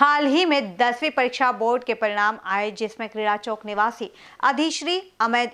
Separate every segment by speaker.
Speaker 1: हाल ही में दसवीं परीक्षा बोर्ड के परिणाम आए जिसमें क्रीड़ा चौक निवासी अधिश्री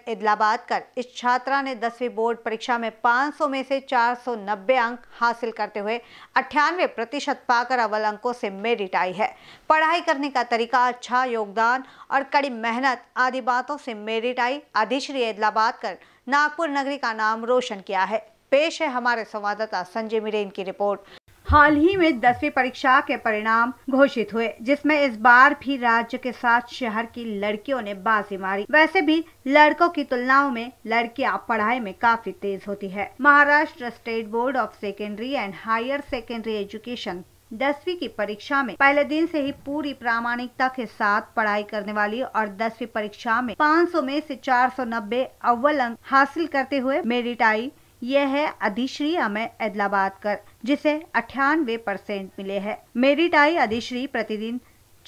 Speaker 1: इदलाबाद कर इस छात्रा ने दसवीं बोर्ड परीक्षा में 500 में से 490 अंक हासिल करते हुए अठानवे प्रतिशत पाकर अव्वल अंकों से मेरिट आई है पढ़ाई करने का तरीका अच्छा योगदान और कड़ी मेहनत आदि बातों से मेरिट आई अधिश्री इदलाबाद कर नागपुर नगरी का नाम रोशन किया है पेश है हमारे संवाददाता संजय मिरेन की रिपोर्ट हाल ही में दसवीं परीक्षा के परिणाम घोषित हुए जिसमें इस बार भी राज्य के साथ शहर की लड़कियों ने बाजी मारी वैसे भी लड़कों की तुलनाओं में लड़कियां पढ़ाई में काफी तेज होती है Maharashtra state board of secondary and higher secondary education दसवीं की परीक्षा में पहले दिन से ही पूरी प्रामाणिकता के साथ पढ़ाई करने वाली और दसवीं परीक्षा में 500 में से 490 अव्वल अंक हासिल करते हुए मेरिट आई यह है अधिश्री अमय अदलाबाद कर जिसे अठानवे परसेंट मिले हैं टाई अधिश्री प्रतिदिन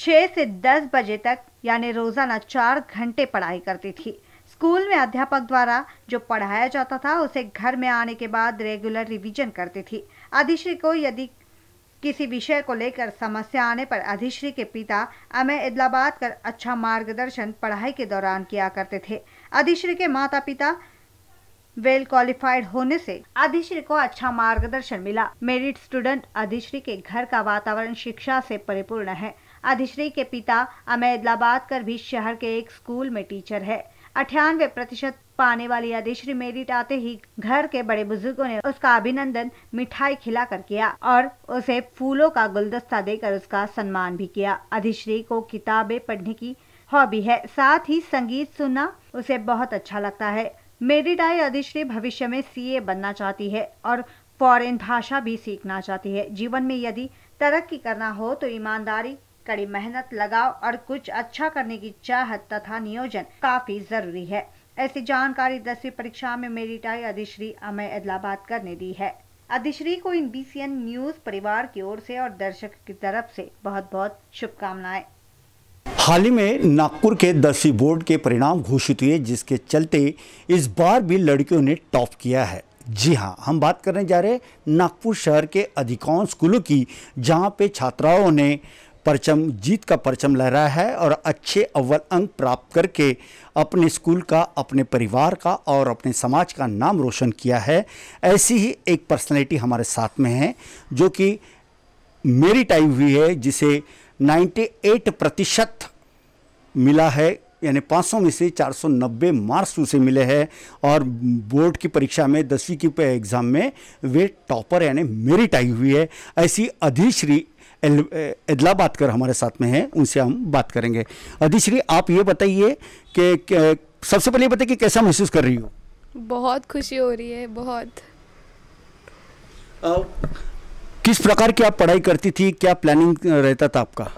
Speaker 1: 6 से दस बजे तक यानी रोजाना चार घंटे पढ़ाई करती थी स्कूल में अध्यापक द्वारा जो पढ़ाया जाता था उसे घर में आने के बाद रेगुलर रिवीजन करती थी अधिश्री को यदि किसी विषय को लेकर समस्या आने पर अधिश्री के पिता अमय इदलाबाद कर अच्छा मार्गदर्शन पढ़ाई के दौरान किया करते थे अधिश्री के माता पिता वेल क्वालिफाइड होने से अधिश्री को अच्छा मार्गदर्शन मिला मेरिट स्टूडेंट अधिश्री के घर का वातावरण शिक्षा से परिपूर्ण है अधिश्री के पिता अमेदलाबाद कर भी शहर के एक स्कूल में टीचर है अठानवे प्रतिशत पाने वाली अधिश्री मेरिट आते ही घर के बड़े बुजुर्गो ने उसका अभिनंदन मिठाई खिलाकर किया और उसे फूलों का गुलदस्ता देकर उसका सम्मान भी किया अधिश्री को किताबें पढ़ने की हॉबी है साथ ही संगीत सुनना उसे बहुत अच्छा लगता है डाई अधिश्री भविष्य में सीए बनना चाहती है और फॉरेन भाषा भी सीखना चाहती है जीवन में यदि तरक्की करना हो तो ईमानदारी कड़ी मेहनत लगाव और कुछ अच्छा करने की चाहत तथा नियोजन काफी जरूरी है ऐसी जानकारी दसवीं परीक्षा में मेरी टाई अधिश्री अमय अदलाबाद ने दी है अधिश्री को इन बी न्यूज परिवार की ओर से और दर्शक की तरफ से बहुत बहुत शुभकामनाएं
Speaker 2: हाल ही में नागपुर के दसवीं बोर्ड के परिणाम घोषित हुए जिसके चलते इस बार भी लड़कियों ने टॉप किया है जी हाँ हम बात करने जा रहे हैं नागपुर शहर के अधिकांश स्कूलों की जहाँ पे छात्राओं ने परचम जीत का परचम लहराया है और अच्छे अव्वल अंक प्राप्त करके अपने स्कूल का अपने परिवार का और अपने समाज का नाम रोशन किया है ऐसी ही एक पर्सनैलिटी हमारे साथ में है जो कि मेरी टाइम हुई है जिसे 98 प्रतिशत मिला है यानी 500 में से 490 मार्क्स उसे मिले हैं और बोर्ड की परीक्षा में दसवीं की एग्ज़ाम में वे टॉपर यानी मेरिट आई हुई है ऐसी अधिश्री एदला कर हमारे साथ में हैं उनसे हम बात करेंगे अधिश्री आप ये बताइए कि सबसे पहले बताइए कि कैसा महसूस कर रही हो
Speaker 3: बहुत खुशी हो रही है बहुत
Speaker 2: किस प्रकार की आप पढ़ाई करती थी क्या प्लानिंग रहता था आपका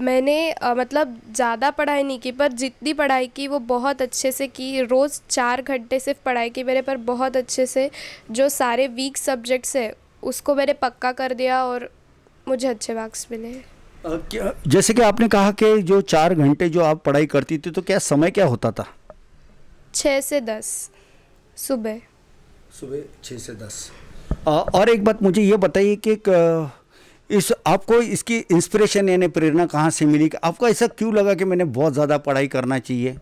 Speaker 3: मैंने आ, मतलब ज़्यादा पढ़ाई नहीं की पर जितनी पढ़ाई की वो बहुत अच्छे से की रोज़ चार घंटे सिर्फ पढ़ाई की मेरे पर बहुत अच्छे से जो सारे वीक सब्जेक्ट्स है उसको मैंने पक्का कर दिया और मुझे अच्छे मार्क्स मिले
Speaker 2: जैसे कि आपने कहा कि जो चार घंटे जो आप पढ़ाई करती थी तो क्या समय क्या होता था
Speaker 3: छः से दस सुबह
Speaker 2: सुबह छः से दस और एक बात मुझे ये बताइए कि इस आपको इसकी इंस्पिरेशन यानी प्रेरणा कहाँ से मिली आपको ऐसा क्यों लगा कि मैंने बहुत ज़्यादा पढ़ाई करना चाहिए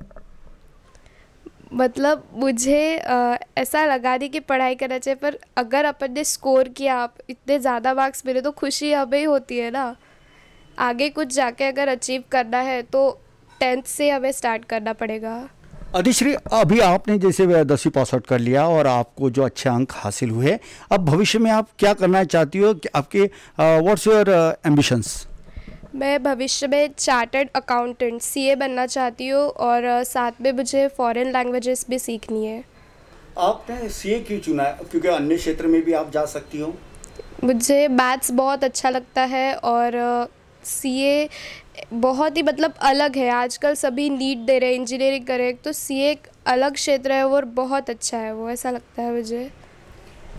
Speaker 3: मतलब मुझे आ, ऐसा लगा नहीं कि पढ़ाई करना चाहिए पर अगर अपन ने स्कोर किया आप इतने ज़्यादा मार्क्स मिले तो खुशी हमें ही होती है ना आगे कुछ जाके अगर अचीव करना है तो टेंथ से हमें स्टार्ट करना पड़ेगा
Speaker 2: अधिश्री अभी आपने जैसे दसवीं पास आउट कर लिया और आपको जो अच्छे अंक हासिल हुए अब भविष्य में आप क्या करना चाहती हो कि आपके व्हाट्स योर एम्बिशंस
Speaker 3: मैं भविष्य में चार्टर्ड अकाउंटेंट सीए बनना चाहती हूँ और साथ में मुझे फॉरेन लैंग्वेजेस भी सीखनी है
Speaker 2: आपने सीए क्यों चुना है क्योंकि अन्य क्षेत्र में भी आप जा सकती हो
Speaker 3: मुझे मैथ्स बहुत अच्छा लगता है और सीए बहुत ही मतलब अलग है आजकल सभी नीट दे रहे हैं इंजीनियरिंग कर रहे हैं तो सीए एक अलग क्षेत्र है और बहुत अच्छा है वो ऐसा लगता है मुझे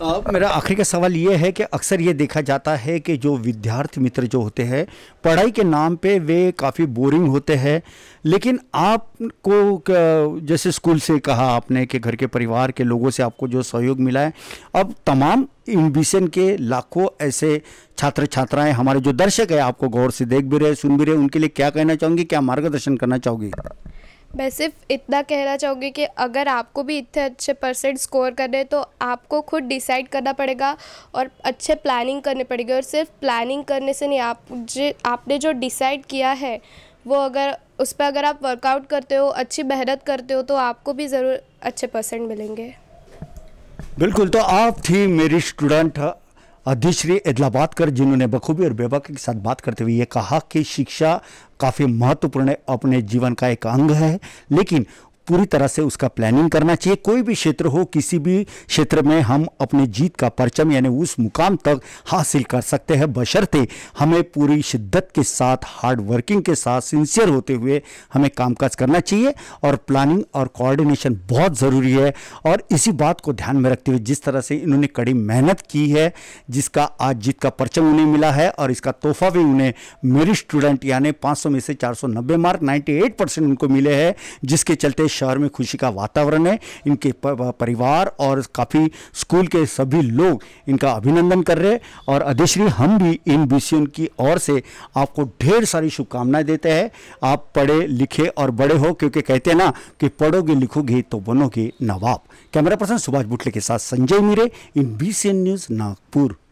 Speaker 2: अब मेरा आखिरी का सवाल ये है कि अक्सर ये देखा जाता है कि जो विद्यार्थी मित्र जो होते हैं पढ़ाई के नाम पे वे काफ़ी बोरिंग होते हैं लेकिन आपको जैसे स्कूल से कहा आपने कि घर के परिवार के लोगों से आपको जो सहयोग मिला है अब तमाम एम्बिशन के लाखों ऐसे छात्र छात्राएं हमारे जो दर्शक हैं आपको गौर से देख भी रहे सुन भी रहे उनके लिए क्या कहना चाहूँगी क्या मार्गदर्शन करना चाहूँगी
Speaker 3: मैं सिर्फ इतना कहना चाहूँगी कि अगर आपको भी इतने अच्छे परसेंट स्कोर करने तो आपको खुद डिसाइड करना पड़ेगा और अच्छे प्लानिंग करनी पड़ेगी और सिर्फ प्लानिंग करने से नहीं आप जो आपने जो डिसाइड किया है वो अगर उस पर अगर आप वर्कआउट करते हो अच्छी मेहनत करते हो तो आपको भी ज़रूर अच्छे परसेंट मिलेंगे
Speaker 2: बिल्कुल तो आप थी मेरी स्टूडेंट अध्यक्ष श्री कर जिन्होंने बखूबी और बेबाकी के साथ बात करते हुए ये कहा कि शिक्षा काफ़ी महत्वपूर्ण अपने जीवन का एक अंग है लेकिन पूरी तरह से उसका प्लानिंग करना चाहिए कोई भी क्षेत्र हो किसी भी क्षेत्र में हम अपने जीत का परचम यानी उस मुकाम तक हासिल कर सकते हैं बशर्ते हमें पूरी शिद्दत के साथ हार्ड वर्किंग के साथ सिंसियर होते हुए हमें कामकाज करना चाहिए और प्लानिंग और कोऑर्डिनेशन बहुत ज़रूरी है और इसी बात को ध्यान में रखते हुए जिस तरह से इन्होंने कड़ी मेहनत की है जिसका आज जीत का परचम उन्हें मिला है और इसका तोहफा भी उन्हें मेरी स्टूडेंट यानी पाँच में से चार मार्क नाइन्टी परसेंट उनको मिले हैं जिसके चलते शहर में खुशी का वातावरण है इनके परिवार और काफ़ी स्कूल के सभी लोग इनका अभिनंदन कर रहे हैं और अधिश्री हम भी इन बी की ओर से आपको ढेर सारी शुभकामनाएं देते हैं आप पढ़े लिखे और बड़े हो क्योंकि कहते हैं ना कि पढ़ोगे लिखोगे तो बनोगे नवाब कैमरा पर्सन सुभाष बुटले के साथ Sanjay Meere in B news Nagpur